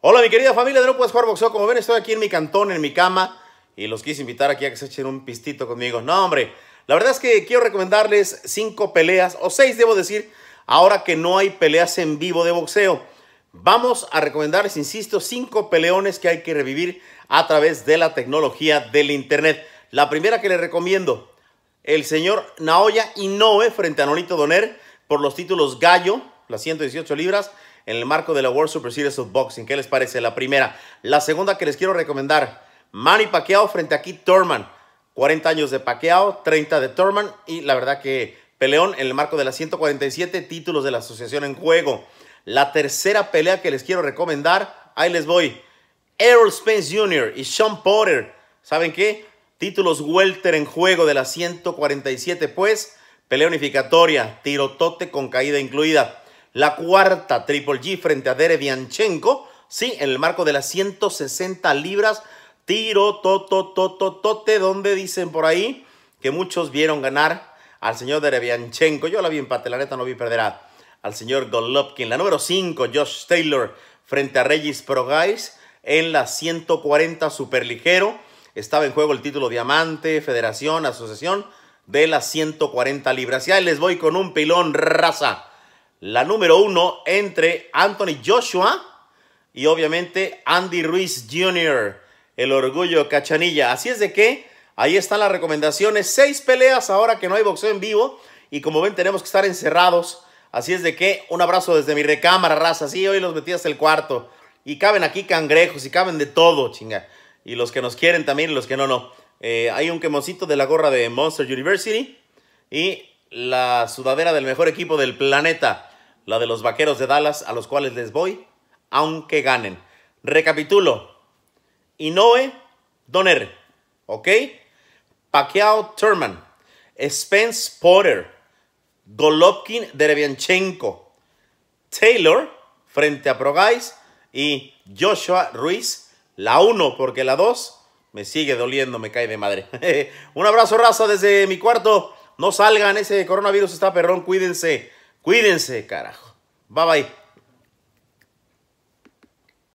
Hola mi querida familia de No Puedes Jugar Boxeo, como ven estoy aquí en mi cantón, en mi cama y los quise invitar aquí a que se echen un pistito conmigo. No hombre, la verdad es que quiero recomendarles cinco peleas, o seis debo decir, ahora que no hay peleas en vivo de boxeo. Vamos a recomendarles, insisto, cinco peleones que hay que revivir a través de la tecnología del internet. La primera que les recomiendo, el señor Naoya Inoue frente a Nonito Doner por los títulos Gallo las 118 libras, en el marco de la World Super Series of Boxing. ¿Qué les parece? La primera. La segunda que les quiero recomendar, Manny Pacquiao frente a Keith Thurman. 40 años de Pacquiao, 30 de Thurman y la verdad que peleón en el marco de las 147 títulos de la asociación en juego. La tercera pelea que les quiero recomendar, ahí les voy. Errol Spence Jr. y Sean Potter. ¿Saben qué? Títulos welter en juego de las 147, pues. Pelea unificatoria, tirotote con caída incluida la cuarta Triple G frente a Derevianchenko, sí, en el marco de las 160 libras, tiro, to, to, to, to, tote, donde dicen por ahí que muchos vieron ganar al señor Derevianchenko, yo la vi empate, la neta no vi perderá al señor Golovkin, la número 5, Josh Taylor frente a Regis Progais en la 140 superligero, estaba en juego el título diamante, federación, asociación, de las 140 libras. Y ahí les voy con un pilón raza la número uno entre Anthony Joshua y obviamente Andy Ruiz Jr., el orgullo cachanilla. Así es de que ahí están las recomendaciones. Seis peleas ahora que no hay boxeo en vivo y como ven tenemos que estar encerrados. Así es de que un abrazo desde mi recámara, raza. Sí, hoy los metí hasta el cuarto. Y caben aquí cangrejos y caben de todo, chinga. Y los que nos quieren también y los que no, no. Eh, hay un quemoncito de la gorra de Monster University y la sudadera del mejor equipo del planeta la de los Vaqueros de Dallas, a los cuales les voy, aunque ganen. Recapitulo. Inoue Donner, ¿ok? Pacquiao Turman, Spence Porter, Golovkin Derevianchenko, Taylor frente a Progais y Joshua Ruiz, la 1 porque la 2 me sigue doliendo, me cae de madre. Un abrazo raza desde mi cuarto, no salgan, ese coronavirus está perrón, cuídense. Cuídense, carajo. Bye bye.